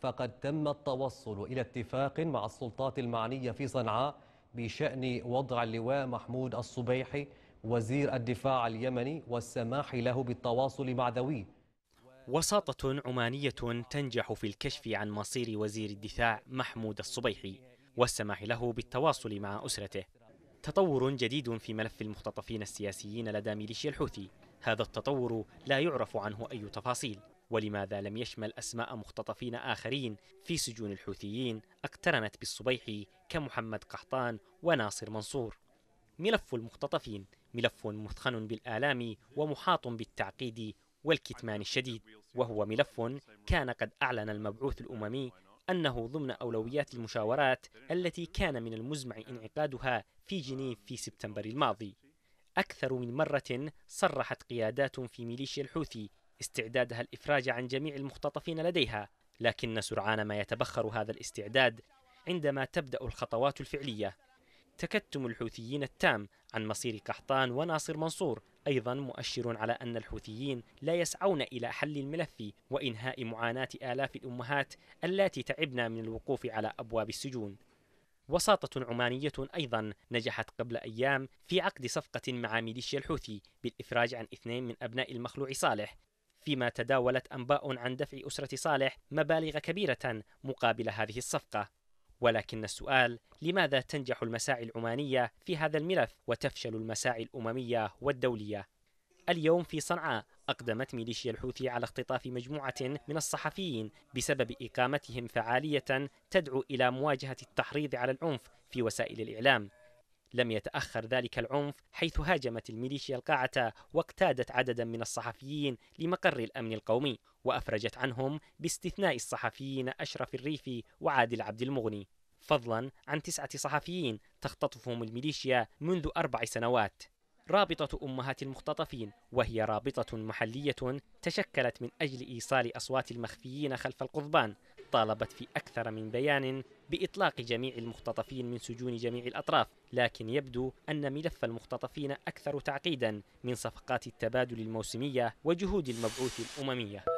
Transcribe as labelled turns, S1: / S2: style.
S1: فقد تم التوصل إلى اتفاق مع السلطات المعنية في صنعاء بشأن وضع اللواء محمود الصبيحي وزير الدفاع اليمني والسماح له بالتواصل مع ذويه وساطة عمانية تنجح في الكشف عن مصير وزير الدفاع محمود الصبيحي والسماح له بالتواصل مع أسرته تطور جديد في ملف المختطفين السياسيين لدى ميليشيا الحوثي هذا التطور لا يعرف عنه أي تفاصيل ولماذا لم يشمل أسماء مختطفين آخرين في سجون الحوثيين اقترنت بالصبيحي كمحمد قحطان وناصر منصور ملف المختطفين ملف مثخن بالآلام ومحاط بالتعقيد والكتمان الشديد وهو ملف كان قد أعلن المبعوث الأممي أنه ضمن أولويات المشاورات التي كان من المزمع انعقادها في جنيف في سبتمبر الماضي أكثر من مرة صرحت قيادات في ميليشيا الحوثي استعدادها الإفراج عن جميع المختطفين لديها لكن سرعان ما يتبخر هذا الاستعداد عندما تبدأ الخطوات الفعلية تكتم الحوثيين التام عن مصير قحطان وناصر منصور أيضا مؤشر على أن الحوثيين لا يسعون إلى حل الملف وإنهاء معاناة آلاف الأمهات التي تعبن من الوقوف على أبواب السجون وساطة عمانية أيضا نجحت قبل أيام في عقد صفقة مع ميليشيا الحوثي بالإفراج عن اثنين من أبناء المخلوع صالح فيما تداولت أنباء عن دفع أسرة صالح مبالغ كبيرة مقابل هذه الصفقة ولكن السؤال لماذا تنجح المساعي العمانية في هذا الملف وتفشل المساعي الأممية والدولية؟ اليوم في صنعاء أقدمت ميليشيا الحوثي على اختطاف مجموعة من الصحفيين بسبب إقامتهم فعالية تدعو إلى مواجهة التحريض على العنف في وسائل الإعلام لم يتأخر ذلك العنف حيث هاجمت الميليشيا القاعة واقتادت عددا من الصحفيين لمقر الأمن القومي وأفرجت عنهم باستثناء الصحفيين أشرف الريفي وعادل عبد المغني فضلا عن تسعة صحفيين تختطفهم الميليشيا منذ أربع سنوات رابطة أمهات المختطفين وهي رابطة محلية تشكلت من أجل إيصال أصوات المخفيين خلف القضبان طالبت في أكثر من بيان بإطلاق جميع المختطفين من سجون جميع الأطراف لكن يبدو أن ملف المختطفين أكثر تعقيدا من صفقات التبادل الموسمية وجهود المبعوث الأممية